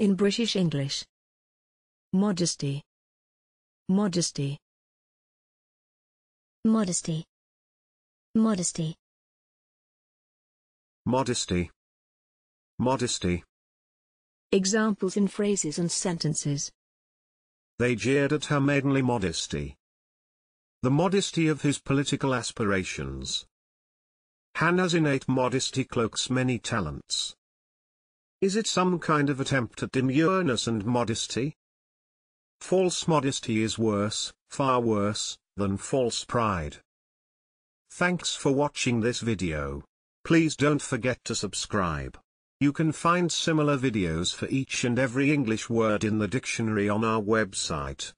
in British English. Modesty. Modesty. Modesty. Modesty. Modesty. Modesty. Examples in phrases and sentences. They jeered at her maidenly modesty. The modesty of his political aspirations. Hannah's innate modesty cloaks many talents. Is it some kind of attempt at demureness and modesty? False modesty is worse, far worse, than false pride. Thanks for watching this video. Please don't forget to subscribe. You can find similar videos for each and every English word in the dictionary on our website.